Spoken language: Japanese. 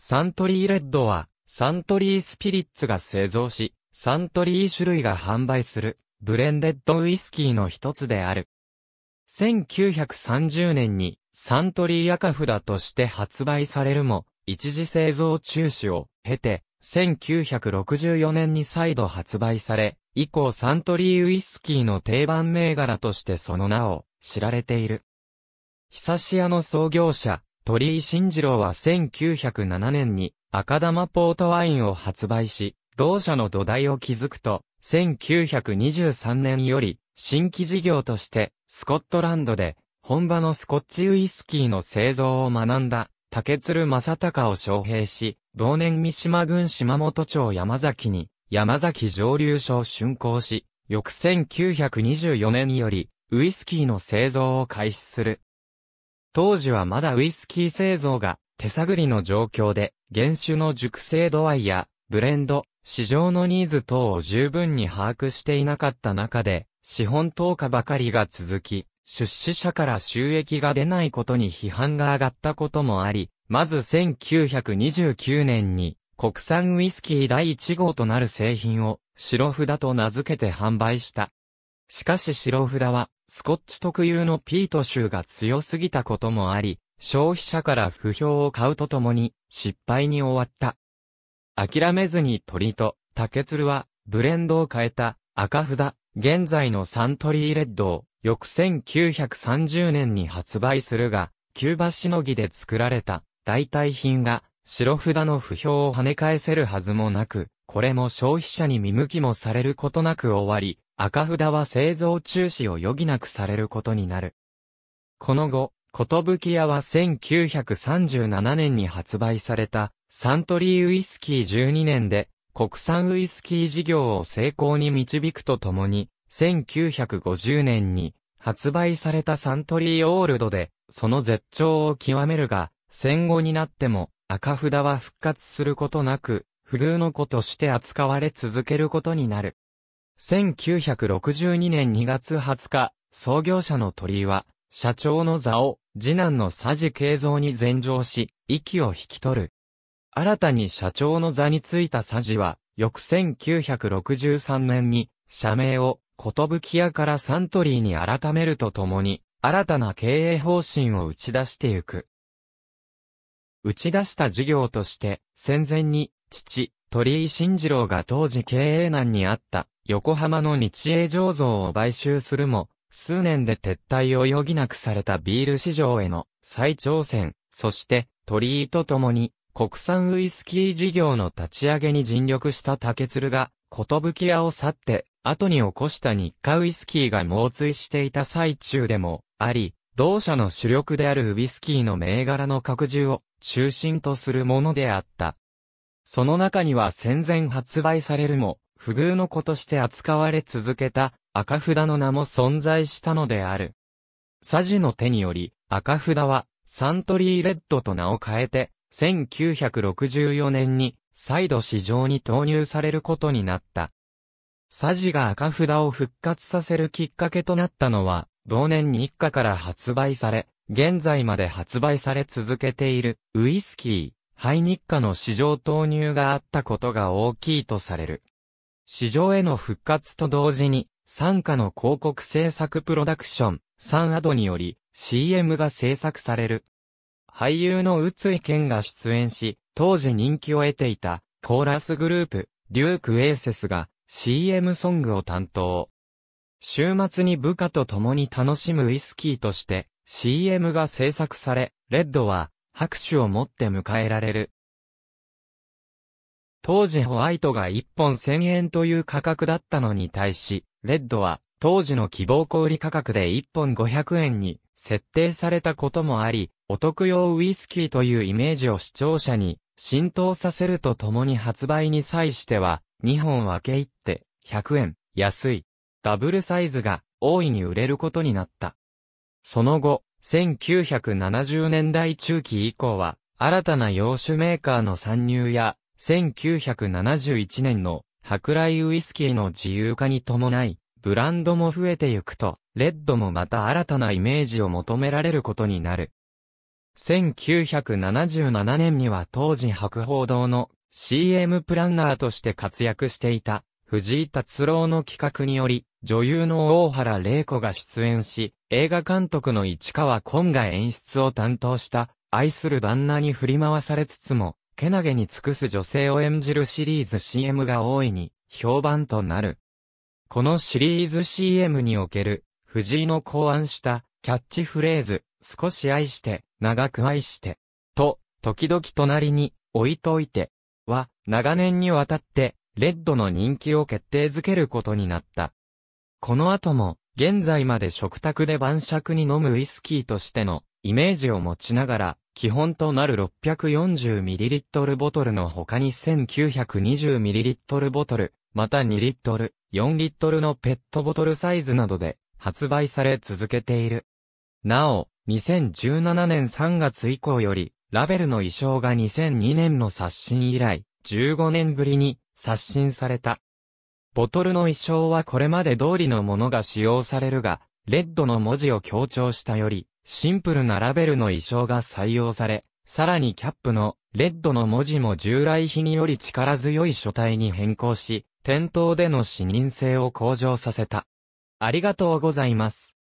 サントリーレッドは、サントリースピリッツが製造し、サントリー種類が販売する、ブレンデッドウイスキーの一つである。1930年に、サントリー赤札として発売されるも、一時製造中止を経て、1964年に再度発売され、以降サントリーウイスキーの定番銘柄としてその名を知られている。久し屋の創業者、鳥居慎次郎は1907年に赤玉ポートワインを発売し、同社の土台を築くと、1923年より新規事業としてスコットランドで本場のスコッチウイスキーの製造を学んだ竹鶴正隆を招聘し、同年三島郡島本町山崎に山崎蒸流所を竣工し、翌1924年よりウイスキーの製造を開始する。当時はまだウイスキー製造が手探りの状況で、原酒の熟成度合いやブレンド、市場のニーズ等を十分に把握していなかった中で、資本投下ばかりが続き、出資者から収益が出ないことに批判が上がったこともあり、まず1929年に国産ウイスキー第1号となる製品を白札と名付けて販売した。しかし白札はスコッチ特有のピート臭が強すぎたこともあり、消費者から不評を買うとともに、失敗に終わった。諦めずに鳥と、竹鶴は、ブレンドを変えた、赤札、現在のサントリーレッドを、翌1930年に発売するが、キューバしのぎで作られた、代替品が、白札の不評を跳ね返せるはずもなく、これも消費者に見向きもされることなく終わり、赤札は製造中止を余儀なくされることになる。この後、寿屋は1937年に発売されたサントリーウイスキー12年で国産ウイスキー事業を成功に導くとともに1950年に発売されたサントリーオールドでその絶頂を極めるが戦後になっても赤札は復活することなく不遇の子として扱われ続けることになる。1962年2月20日、創業者の鳥居は、社長の座を、次男の佐治慶三に禅上し、息を引き取る。新たに社長の座についた佐治は、翌1963年に、社名を、ことぶき屋からサントリーに改めるとともに、新たな経営方針を打ち出してゆく。打ち出した事業として、戦前に、父、鳥居慎次郎が当時経営難にあった、横浜の日英醸造を買収するも、数年で撤退を余儀なくされたビール市場への再挑戦、そして鳥居とともに国産ウイスキー事業の立ち上げに尽力した竹鶴が、き屋を去って、後に起こした日課ウイスキーが猛追していた最中でもあり、同社の主力であるウイスキーの銘柄の拡充を中心とするものであった。その中には戦前発売されるも、不遇の子として扱われ続けた赤札の名も存在したのである。サジの手により赤札はサントリーレッドと名を変えて1964年に再度市場に投入されることになった。サジが赤札を復活させるきっかけとなったのは、同年に一家から発売され、現在まで発売され続けているウイスキー、ハイニッカの市場投入があったことが大きいとされる。市場への復活と同時に、参加の広告制作プロダクション、サンアドにより、CM が制作される。俳優の宇津井健が出演し、当時人気を得ていた、コーラスグループ、デューク・エーセスが、CM ソングを担当。週末に部下と共に楽しむウイスキーとして、CM が制作され、レッドは、拍手をもって迎えられる。当時ホワイトが1本1000円という価格だったのに対し、レッドは当時の希望小売価格で1本500円に設定されたこともあり、お得用ウイスキーというイメージを視聴者に浸透させるとともに発売に際しては、2本分け入って100円安いダブルサイズが大いに売れることになった。その後、1970年代中期以降は、新たな洋酒メーカーの参入や、1971年の博来ウイスキーの自由化に伴い、ブランドも増えてゆくと、レッドもまた新たなイメージを求められることになる。1977年には当時博報堂の CM プランナーとして活躍していた藤井達郎の企画により女優の大原玲子が出演し映画監督の市川昆が演出を担当した愛する旦那に振り回されつつもけなげに尽くす女性を演じるシリーズ CM が大いに評判となる。このシリーズ CM における藤井の考案したキャッチフレーズ、少し愛して、長く愛して、と、時々隣に置いといて、は、長年にわたって、レッドの人気を決定づけることになった。この後も、現在まで食卓で晩酌に飲むウイスキーとしてのイメージを持ちながら、基本となる 640ml ボトルの他に 1920ml ボトル、また2リットル、4リットルのペットボトルサイズなどで発売され続けている。なお、2017年3月以降より、ラベルの衣装が2002年の刷新以来、15年ぶりに刷新された。ボトルの衣装はこれまで通りのものが使用されるが、レッドの文字を強調したより、シンプルなラベルの衣装が採用され、さらにキャップのレッドの文字も従来比により力強い書体に変更し、店頭での視認性を向上させた。ありがとうございます。